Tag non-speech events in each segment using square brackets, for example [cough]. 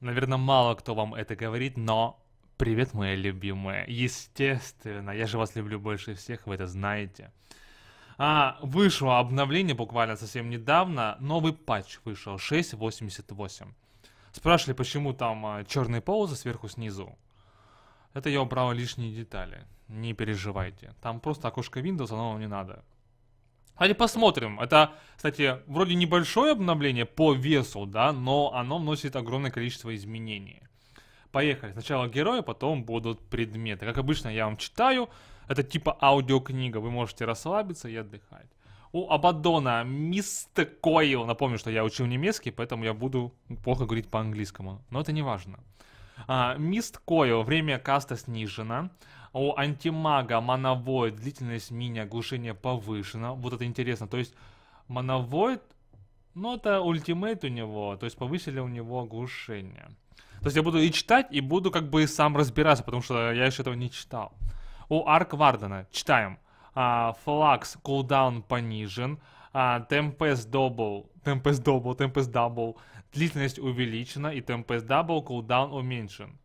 Наверное, мало кто вам это говорит, но привет, мои любимые. Естественно, я же вас люблю больше всех, вы это знаете. А, вышло обновление буквально совсем недавно, новый патч вышел, 6.88. Спрашивали, почему там а, черные полосы сверху снизу. Это я убрал лишние детали, не переживайте. Там просто окошко Windows, оно вам не надо. Давайте посмотрим. Это, кстати, вроде небольшое обновление по весу, да, но оно вносит огромное количество изменений. Поехали. Сначала герои, потом будут предметы. Как обычно, я вам читаю. Это типа аудиокнига. Вы можете расслабиться и отдыхать. У Абадона мист Койл. Напомню, что я учил немецкий, поэтому я буду плохо говорить по-английскому. Но это не важно. А, мист Койл. Время каста снижено. У антимага моновоид, длительность мини, оглушения повышена. Вот это интересно. То есть моновоид, ну это ультимейт у него, то есть повысили у него оглушение. То есть я буду и читать, и буду как бы сам разбираться, потому что я еще этого не читал. У Арк Вардена читаем. А, флакс кулдаун понижен. А, дабл, Double, дабл, Double, дабл. Длительность увеличена и Tempest дабл кулдаун уменьшен.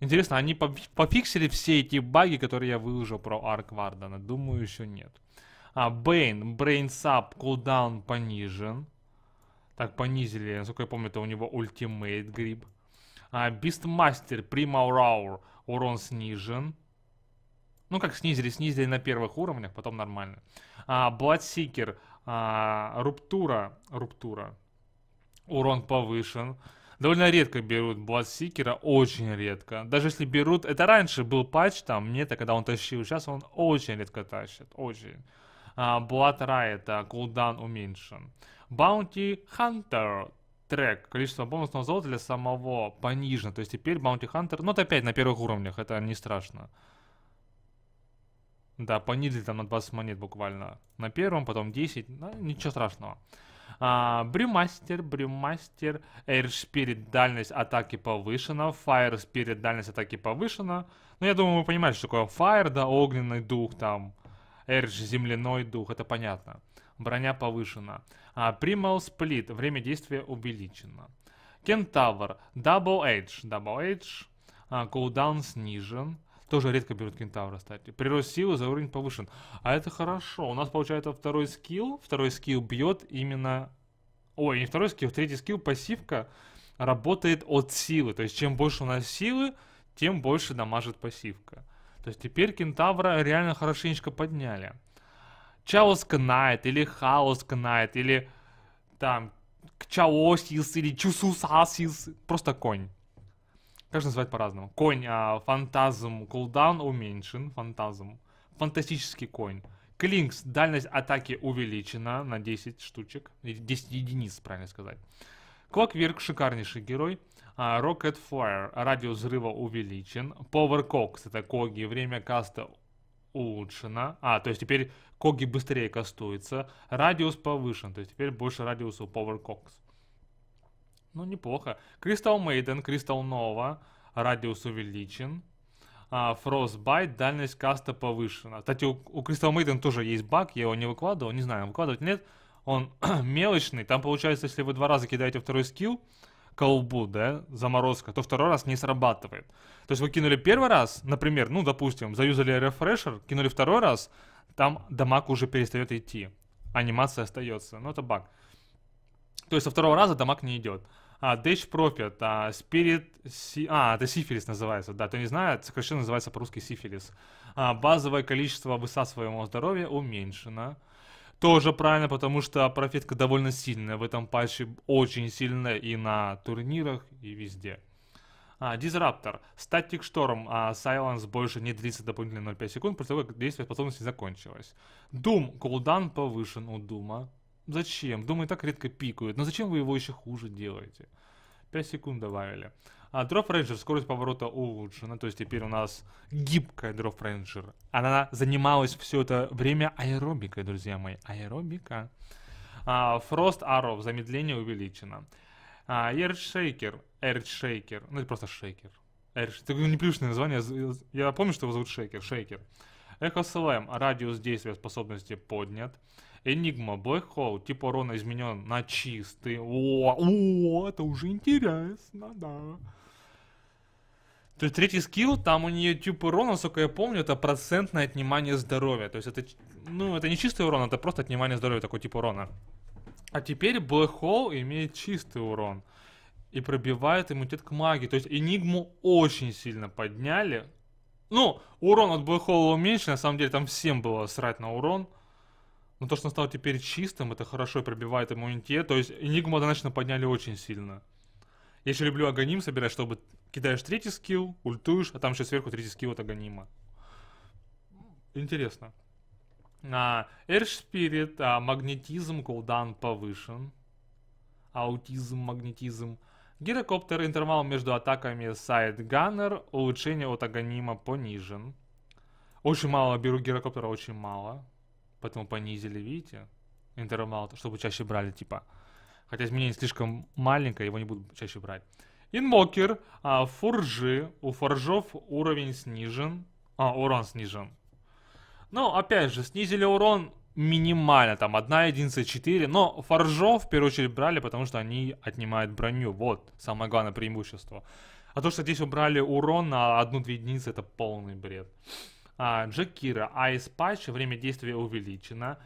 Интересно, они пофиксили все эти баги, которые я выложил про Арк Вардена? Думаю, еще нет. А, Бейн, Брейнсап, кулдаун понижен. Так, понизили, насколько я помню, это у него ультимейт гриб. А, Бистмастер, Примаураур, урон снижен. Ну как снизили, снизили на первых уровнях, потом нормально. А, Бладсикер, а, Руптура, Руптура, урон повышен довольно редко берут Бладсикера, очень редко. Даже если берут, это раньше был патч там, мне это, когда он тащил, сейчас он очень редко тащит, очень. Blood а, Riot, Кулдан уменьшен. Bounty Hunter, трек, количество бонусного золота для самого понижено. То есть теперь Bounty Hunter, ну это опять на первых уровнях, это не страшно. Да, понизили там на 20 монет буквально. На первом, потом 10, ну ничего страшного. А, Брюмастер, Брюмастер, Air Spirit дальность атаки повышена, Fire Spirit дальность атаки повышена. Ну, я думаю, вы понимаете, что такое Fire, да, огненный дух, там, Air земляной дух, это понятно. Броня повышена. А, Primal Split, время действия увеличено. Кентавр, Double Edge, Double Edge, а, cooldown снижен. Тоже редко берут кентавра, кстати. Прирост силы за уровень повышен. А это хорошо. У нас получается второй скилл. Второй скилл бьет именно... Ой, не второй скилл, третий скилл пассивка работает от силы. То есть чем больше у нас силы, тем больше дамажит пассивка. То есть теперь кентавра реально хорошенечко подняли. Чаос Кнайт или Хаос Кнайт или там Чаосис или Чусусасис. Просто конь. Каждый называть по-разному. Конь, а, фантазм, кулдаун уменьшен, фантазм. Фантастический конь. Клинкс, дальность атаки увеличена на 10 штучек. 10 единиц, правильно сказать. Клокверк, шикарнейший герой. А, Rocket Fire, радиус взрыва увеличен. Power Cox, это коги, время каста улучшено. А, то есть теперь коги быстрее кастуются. Радиус повышен, то есть теперь больше радиус у Power Cox. Ну, неплохо. Crystal Maiden, Crystal Nova, радиус увеличен. А, Frostbite, дальность каста повышена. Кстати, у, у Crystal Maiden тоже есть баг, я его не выкладывал, не знаю, выкладывать нет. Он [clears throat] мелочный, там получается, если вы два раза кидаете второй скилл, колбу, да, заморозка, то второй раз не срабатывает. То есть вы кинули первый раз, например, ну, допустим, заюзали рефрешер, кинули второй раз, там дамаг уже перестает идти. Анимация остается. но ну, это баг. То есть со второго раза дамаг не идет. А, Дэч профит, а, Spirit... А, это сифилис называется, да, кто не знает, сокращенно называется по-русски сифилис. А, базовое количество высасываемого здоровья уменьшено. Тоже правильно, потому что профитка довольно сильная в этом патче, очень сильная и на турнирах, и везде. А, Дизраптор. Статик Шторм. А, Silence больше не длится дополнительно 0,5 секунд после того, как действие способности закончилось. Дум. Кулдаун повышен у Дума. Зачем? Думаю, так редко пикают. Но зачем вы его еще хуже делаете? 5 секунд добавили. А Drop Ranger, скорость поворота улучшена, то есть теперь у нас гибкая Drop Ranger. Она занималась все это время аэробикой, друзья мои, аэробика. Фрост а, Frost замедление увеличено. А, Airshaker, ну это просто шейкер. Air, это непривычное название, я помню, что его зовут шейкер, шейкер. Эхо Слэм, радиус действия способности поднят. Энигма, Black Hole, тип урона изменен на чистый. О, о, это уже интересно, да. То есть третий скилл, там у нее типа урона, насколько я помню, это процентное отнимание здоровья. То есть это, ну, это не чистый урон, это просто отнимание здоровья, такой типа урона. А теперь Black Hole имеет чистый урон и пробивает иммунитет к магии. То есть Энигму очень сильно подняли. Ну, урон от Black Hole уменьшен, на самом деле там всем было срать на урон. Но то, что он стал теперь чистым, это хорошо пробивает иммунитет. То есть Энигму однозначно подняли очень сильно. Я еще люблю Аганим собирать, чтобы кидаешь третий скилл, ультуешь, а там еще сверху третий скилл от Аганима. Интересно. А, Air Spirit, а, магнетизм, кулдаун повышен. Аутизм, магнетизм. Гирокоптер, интервал между атаками сайт ганнер, улучшение от Аганима понижен. Очень мало беру гирокоптера, очень мало. Поэтому понизили, видите? интервал, чтобы чаще брали, типа. Хотя изменение слишком маленькое, его не будут чаще брать. Инмокер, а, фуржи, у форжов уровень снижен, а, урон снижен. Ну, опять же, снизили урон минимально, там, 1 единица 4, но форжов в первую очередь брали, потому что они отнимают броню, вот, самое главное преимущество. А то, что здесь убрали урон на 1-2 единицы, это полный бред. А, Джекира Ice а Patch, время действия увеличено.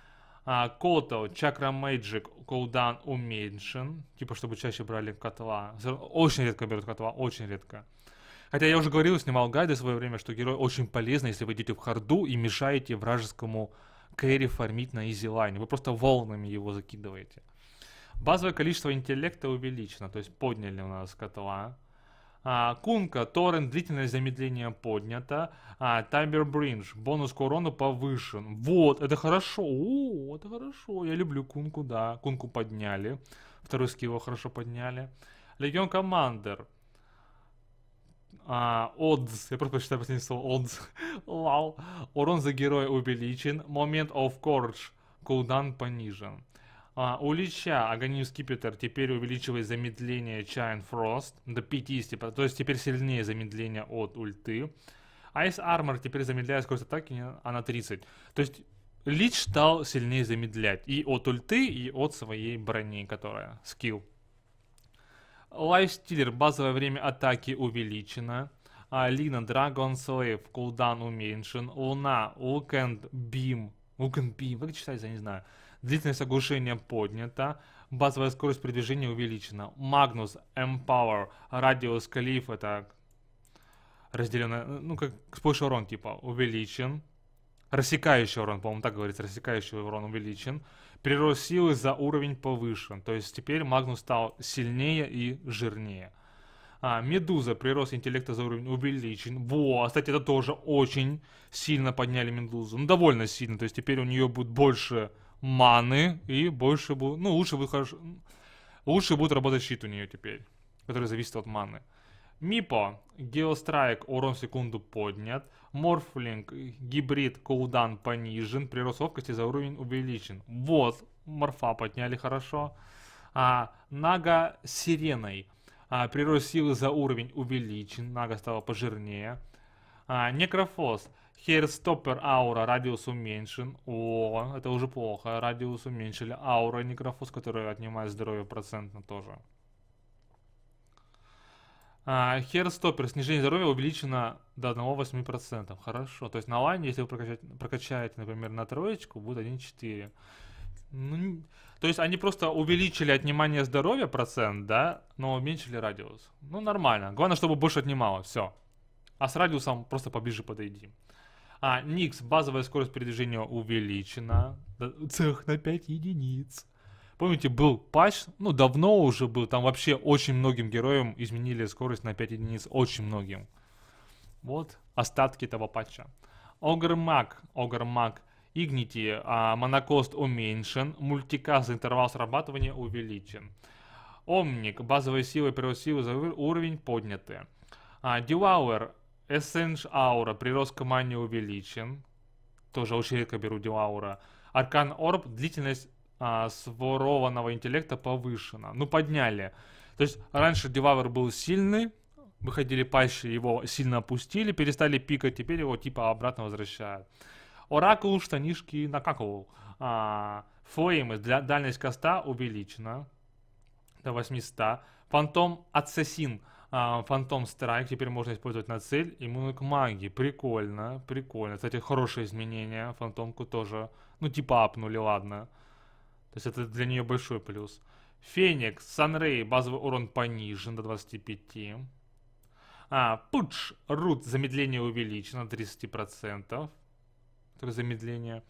А, Кото, Чакра Magic Cooldown уменьшен, типа чтобы чаще брали котла. Очень редко берут котла, очень редко. Хотя я уже говорил, снимал гайды в свое время, что герой очень полезно, если вы идете в харду и мешаете вражескому кэри фармить на изи Вы просто волнами его закидываете. Базовое количество интеллекта увеличено, то есть подняли у нас котла. А, Кунка, Торрент, длительное замедление поднято. А, Тайбер Бринж, бонус к урону повышен. Вот, это хорошо. О, это хорошо. Я люблю Кунку, да. Кунку подняли. Второй скилл хорошо подняли. Легион Командер. Одз, а, я просто почитаю последнее слово Одз, [laughs] Лау. Урон за героя увеличен. Момент of Corch. Кулдан понижен. А, у Лича агонист Скипетр теперь увеличивает замедление Чайн Фрост до 50, то есть теперь сильнее замедление от ульты. Айс Армор теперь замедляет скорость атаки, а на 30. То есть Лич стал сильнее замедлять и от ульты, и от своей брони, которая скилл. Лайфстиллер базовое время атаки увеличено. Алина Лина, Драгон Слейв, уменьшен. Луна, Лукенд Бим. Лукенд Бим, как читается, я не знаю. Длительность оглушения поднята. Базовая скорость передвижения увеличена. Магнус Empower. Радиус Калиф это разделенное, ну как больше урон типа увеличен. Рассекающий урон, по-моему, так говорится, рассекающий урон увеличен. Прирост силы за уровень повышен. То есть теперь Магнус стал сильнее и жирнее. А, Медуза, прирост интеллекта за уровень увеличен. Во, а, кстати, это тоже очень сильно подняли Медузу. Ну, довольно сильно, то есть теперь у нее будет больше маны, и больше будет... Ну, лучше будет хорошо... Лучше будет работать щит у нее теперь, который зависит от маны. Мипо, Геострайк, урон секунду поднят. Морфлинг, гибрид, кулдан понижен. Прирост ловкости за уровень увеличен. Вот, морфа подняли хорошо. А, Нага сиреной. А, прирост силы за уровень увеличен. Нага стала пожирнее. А, некрофос. Хейрстоппер аура, радиус уменьшен. О, это уже плохо. Радиус уменьшили. Аура некрофос, который отнимает здоровье процентно тоже. А, Херстоппер, снижение здоровья увеличено до 1,8%. Хорошо. То есть на лайне, если вы прокачаете, прокачаете например, на троечку, будет 1,4%. Ну, то есть они просто увеличили отнимание здоровья процент, да, но уменьшили радиус. Ну, нормально. Главное, чтобы больше отнимало. Все. А с радиусом просто поближе подойди. А, Никс, базовая скорость передвижения увеличена. Цех на 5 единиц. Помните, был патч, ну давно уже был, там вообще очень многим героям изменили скорость на 5 единиц, очень многим. Вот остатки этого патча. Огр Огр Огрмаг, Игнити, а, монокост уменьшен, мультикаст интервал срабатывания увеличен. Омник, базовые силы, первые силы, уровень подняты. А, Дилауэр, Эссенж Аура. Прирост к мане увеличен. Тоже очень редко беру Аура. Аркан Орб. Длительность а, сворованного интеллекта повышена. Ну, подняли. То есть раньше Девавер был сильный, выходили пальчи, его сильно опустили, перестали пикать, теперь его типа обратно возвращают. Оракул штанишки накакал. А, Флеймы, дальность коста увеличена до 800. Фантом Ассасин – Фантом Страйк теперь можно использовать на цель иммунную к магии. Прикольно, прикольно. Кстати, хорошее изменение. Фантомку тоже, ну, типа апнули, ладно. То есть это для нее большой плюс. Феникс, Санрей, базовый урон понижен до 25. А, Пудж, Рут, замедление увеличено 30%. Только замедление.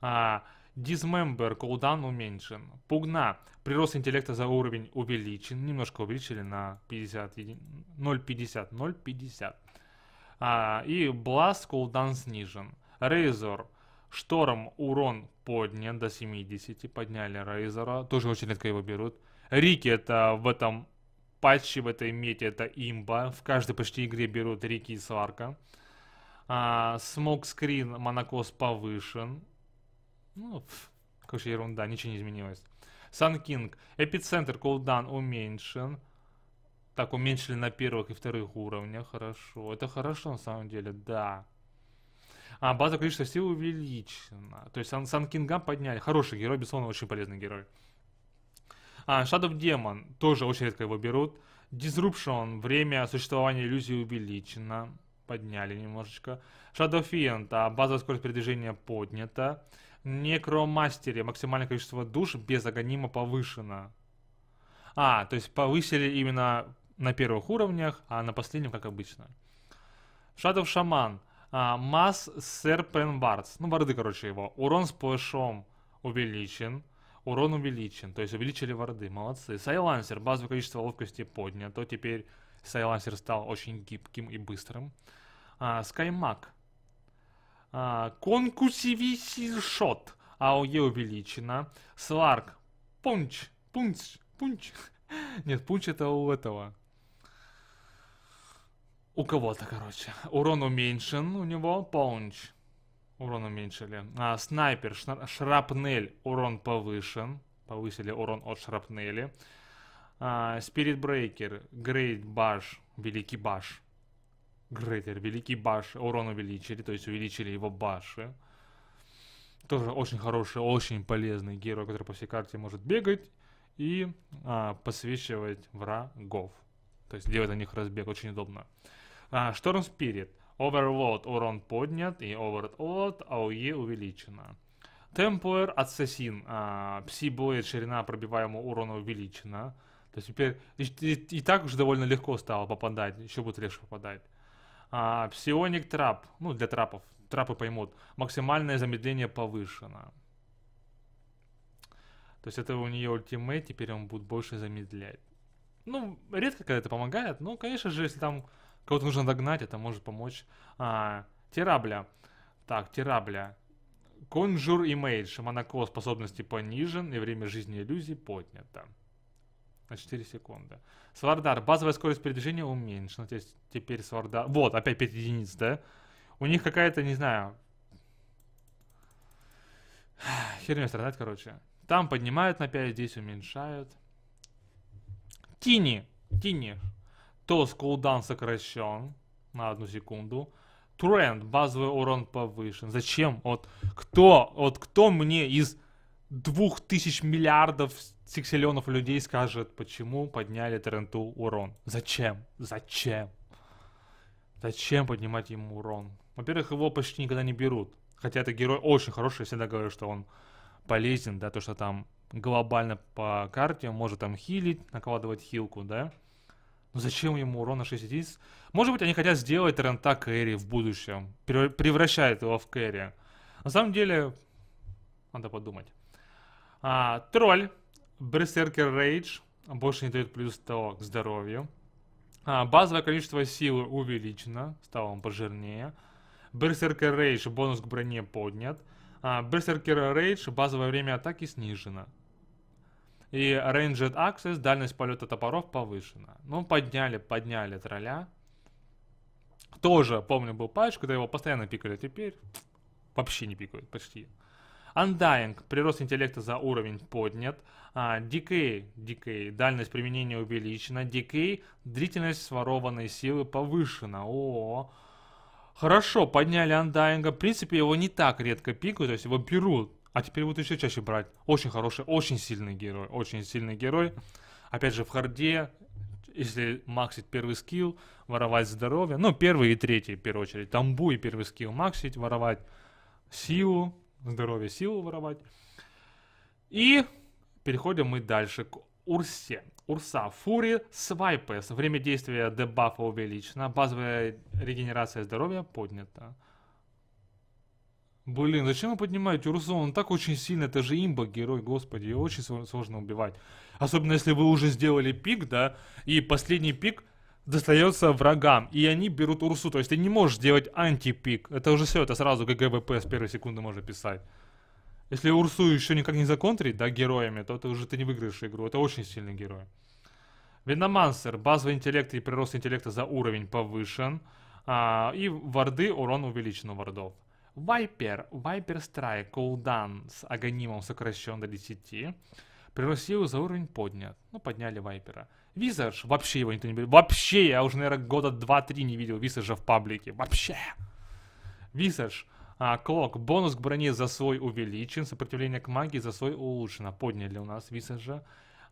А, Dismember cooldown уменьшен. Пугна. Прирост интеллекта за уровень увеличен. Немножко увеличили на 50, 0,50, 0,50. и Blast cooldown снижен. Razor. Шторм урон поднят до 70. Подняли Рейзера. Тоже очень редко его берут. Рики это в этом патче, в этой мете это имба. В каждой почти игре берут Рики и Сварка. А, смокскрин монокос повышен. Ну, как же ерунда, ничего не изменилось. Сан Кинг. Эпицентр колдан уменьшен. Так, уменьшили на первых и вторых уровнях. Хорошо. Это хорошо, на самом деле, да. А, база количества сил увеличена. То есть Сан, Сан Кингам подняли. Хороший герой, безусловно, очень полезный герой. А, Shadow Demon. Тоже очень редко его берут. Disruption. Время существования иллюзии увеличено. Подняли немножечко. Shadow Fiend. А, базовая скорость передвижения поднята. Некромастере максимальное количество душ без агонима повышено. А, то есть повысили именно на первых уровнях, а на последнем, как обычно. Шадов шаман Масс серпен бардс, Ну, барды, короче, его. Урон с плешом увеличен. Урон увеличен. То есть увеличили варды. Молодцы. Сайлансер. Базовое количество ловкости поднято. Теперь Сайлансер стал очень гибким и быстрым. А, Скаймаг. А, конкусивисишот. АОЕ увеличено. Сларк. Пунч. Пунч. Пунч. [laughs] Нет, пунч это у этого. У кого-то, короче. Урон уменьшен у него. Пунч. Урон уменьшили. А, снайпер. Шна шрапнель. Урон повышен. Повысили урон от шрапнели. А, Спирит Брейкер. Грейт Баш. Великий Баш. Грейтер, Великий Баш, урон увеличили, то есть увеличили его баши. Тоже очень хороший, очень полезный герой, который по всей карте может бегать и а, посвечивать врагов. То есть делать на них разбег, очень удобно. А, Шторм Спирит. Overload урон поднят и Overload АОЕ увеличено. Темплер Ассасин. А, Пси-блейд ширина пробиваемого урона увеличена. То есть теперь и, и, и так уже довольно легко стало попадать, еще будет легче попадать. А, псионик трап, ну для трапов, трапы поймут, максимальное замедление повышено. То есть это у нее ультимейт, теперь он будет больше замедлять. Ну, редко когда это помогает, но, конечно же, если там кого-то нужно догнать, это может помочь. А, терабля. Так, терабля. Конжур имейдж. Монако способности понижен и время жизни иллюзий поднято на 4 секунды. Свардар. Базовая скорость передвижения уменьшена. То есть теперь Свардар... Вот, опять 5 единиц, да? У них какая-то, не знаю... Херня страдает, короче. Там поднимают на 5, здесь уменьшают. Тини. Тини. Тос кулдаун сокращен на одну секунду. Тренд. Базовый урон повышен. Зачем? Вот кто, вот кто мне из двух тысяч миллиардов сексиллионов людей скажет, почему подняли Тренту урон. Зачем? Зачем? Зачем поднимать ему урон? Во-первых, его почти никогда не берут. Хотя это герой очень хороший, я всегда говорю, что он полезен, да, то, что там глобально по карте, он может там хилить, накладывать хилку, да. Но зачем ему урон на 60? Может быть, они хотят сделать Рента кэри в будущем, превращает его в кэри. На самом деле, надо подумать. А, тролль. Берсеркер Рейдж. Больше не дает плюс того к здоровью. А, базовое количество силы увеличено. стало он пожирнее. Берсеркер Рейдж. Бонус к броне поднят. А, Берсеркер Рейдж. Базовое время атаки снижено. И Ranged Access, дальность полета топоров повышена. Ну, подняли, подняли тролля. Тоже, помню, был патч, когда его постоянно пикали, теперь вообще не пикают почти. Undying, прирост интеллекта за уровень поднят. Decay, а, decay, дальность применения увеличена. Decay, длительность сворованной силы повышена. О, хорошо, подняли Undying. В принципе, его не так редко пикают, то есть его берут. А теперь будут еще чаще брать. Очень хороший, очень сильный герой. Очень сильный герой. Опять же, в харде если максить первый скилл, воровать здоровье, ну, первый и третий, в первую очередь, тамбу и первый скилл максить, воровать силу, здоровье, силу воровать. И переходим мы дальше к Урсе. Урса Фури Свайпес. Время действия дебафа увеличено. Базовая регенерация здоровья поднята. Блин, зачем вы поднимаете Урсу? Он так очень сильно, это же имба, герой, господи, его очень сложно убивать. Особенно если вы уже сделали пик, да, и последний пик достается врагам, и они берут урсу, то есть ты не можешь делать антипик, это уже все, это сразу ГГВП с первой секунды можно писать. Если урсу еще никак не законтрить, да, героями, то это уже ты не выиграешь игру, это очень сильный герой. Виномансер, базовый интеллект и прирост интеллекта за уровень повышен, а, и варды урон увеличен у вардов. Вайпер, Вайпер Страйк, колдан с агонимом сокращен до 10. Прирост силы за уровень поднят. Ну, подняли Вайпера. Визаж, вообще его никто не берет. Вообще, я уже, наверное, года 2-3 не видел Визажа в паблике. Вообще. Визаж. А, Клок. Бонус к броне за свой увеличен. Сопротивление к магии за свой улучшено. Подняли у нас Визажа.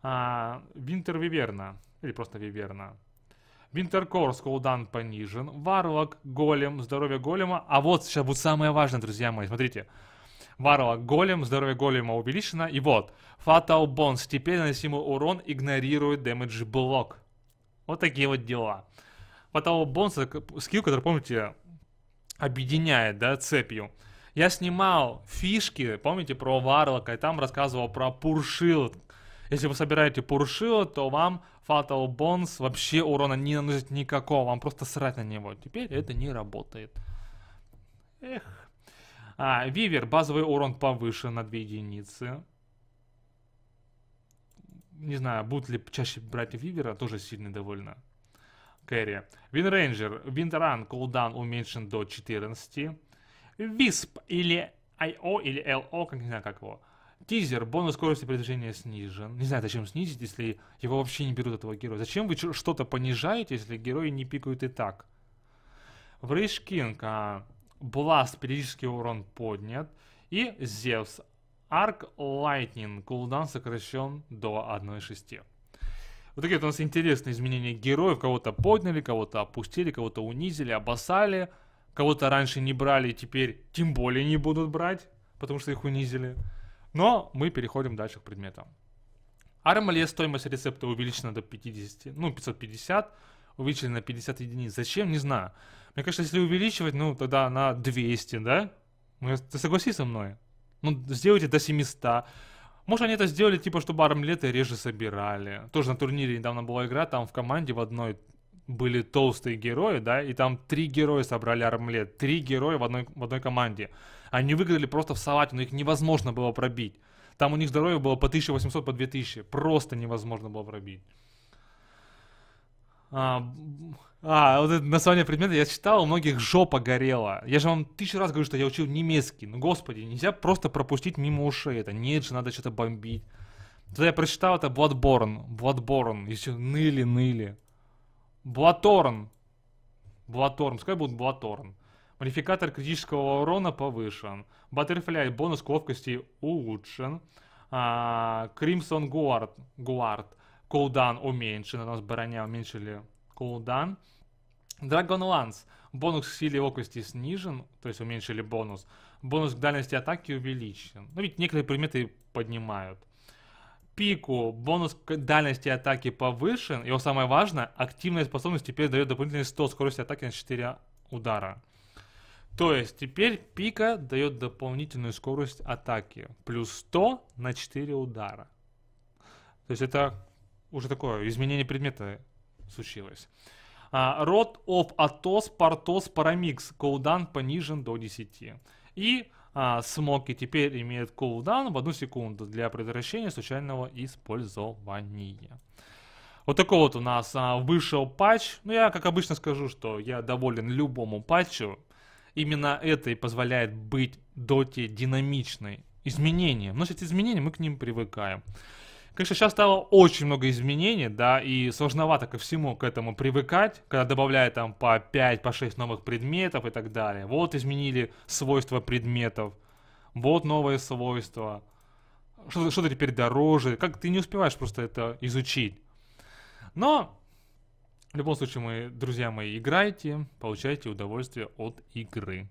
А, Винтер Виверна. Или просто Виверна. Винтеркорс, кулдаун понижен. Варлок, голем, здоровье голема. А вот сейчас вот самое важное, друзья мои. Смотрите. Варлок Голем, здоровье Голема увеличено. И вот, Fatal Bones, теперь наносимый урон игнорирует damage блок. Вот такие вот дела. Fatal Bones это скилл, который, помните, объединяет, да, цепью. Я снимал фишки, помните, про Варлока, и там рассказывал про Пуршил. Если вы собираете Пуршил, то вам Fatal Bones вообще урона не наносит никакого, вам просто срать на него. Теперь это не работает. Эх. А, Вивер, базовый урон повыше на 2 единицы. Не знаю, будут ли чаще брать Вивера, тоже сильный довольно. Кэрри. Винрейнджер, Виндран, кулдаун уменьшен до 14. Висп или IO или LO, как не знаю как его. Тизер, бонус скорости передвижения снижен. Не знаю, зачем снизить, если его вообще не берут этого героя. Зачем вы что-то понижаете, если герои не пикают и так? Врыж Кинг, а, Бласт, периодический урон поднят. И Зевс, Арк Лайтнинг, кулдаун сокращен до 1.6. Вот такие вот у нас интересные изменения героев. Кого-то подняли, кого-то опустили, кого-то унизили, обоссали. Кого-то раньше не брали, теперь тем более не будут брать, потому что их унизили. Но мы переходим дальше к предметам. Армале стоимость рецепта увеличена до 50, ну 550, увеличена на 50 единиц. Зачем, не знаю. Мне кажется, если увеличивать, ну, тогда на 200, да? Ну, ты согласись со мной? Ну, сделайте до 700. Может, они это сделали, типа, чтобы армлеты реже собирали. Тоже на турнире недавно была игра, там в команде в одной были толстые герои, да, и там три героя собрали армлет, три героя в одной, в одной команде. Они выиграли просто в салате, но их невозможно было пробить. Там у них здоровье было по 1800, по 2000. Просто невозможно было пробить. А, а, вот это название предмета я читал, у многих жопа горела. Я же вам тысячу раз говорю, что я учил немецкий. Ну, господи, нельзя просто пропустить мимо ушей это. Нет же, надо что-то бомбить. Тогда я прочитал это Bloodborne. Bloodborne. Еще ныли, ныли. Блаторн. Блаторн. Пускай будет Блаторн. Модификатор критического урона повышен. Баттерфляй бонус к ловкости улучшен. Кримсон Гуард. Гуард. Коудан уменьшен. У нас броня уменьшили cooldown. Dragon Lance. Бонус к силе ловкости снижен, то есть уменьшили бонус. Бонус к дальности атаки увеличен. Ну ведь некоторые предметы поднимают. Пику. Бонус к дальности атаки повышен. И вот самое важное, активная способность теперь дает дополнительные 100 скорости атаки на 4 удара. То есть теперь пика дает дополнительную скорость атаки. Плюс 100 на 4 удара. То есть это уже такое изменение предмета случилось. А, род of Атос, портос Парамикс. Коудан понижен до 10. И а, смоки теперь имеют кулдаун в одну секунду для предотвращения случайного использования. Вот такой вот у нас а, вышел патч. Ну, я, как обычно, скажу, что я доволен любому патчу. Именно это и позволяет быть доте динамичной. Изменения. Вносят изменения, мы к ним привыкаем. Конечно, сейчас стало очень много изменений, да, и сложновато ко всему к этому привыкать, когда добавляют там по 5, по 6 новых предметов и так далее. Вот изменили свойства предметов, вот новые свойства. Что-то что теперь дороже, как ты не успеваешь просто это изучить. Но, в любом случае, мои друзья мои, играйте, получайте удовольствие от игры.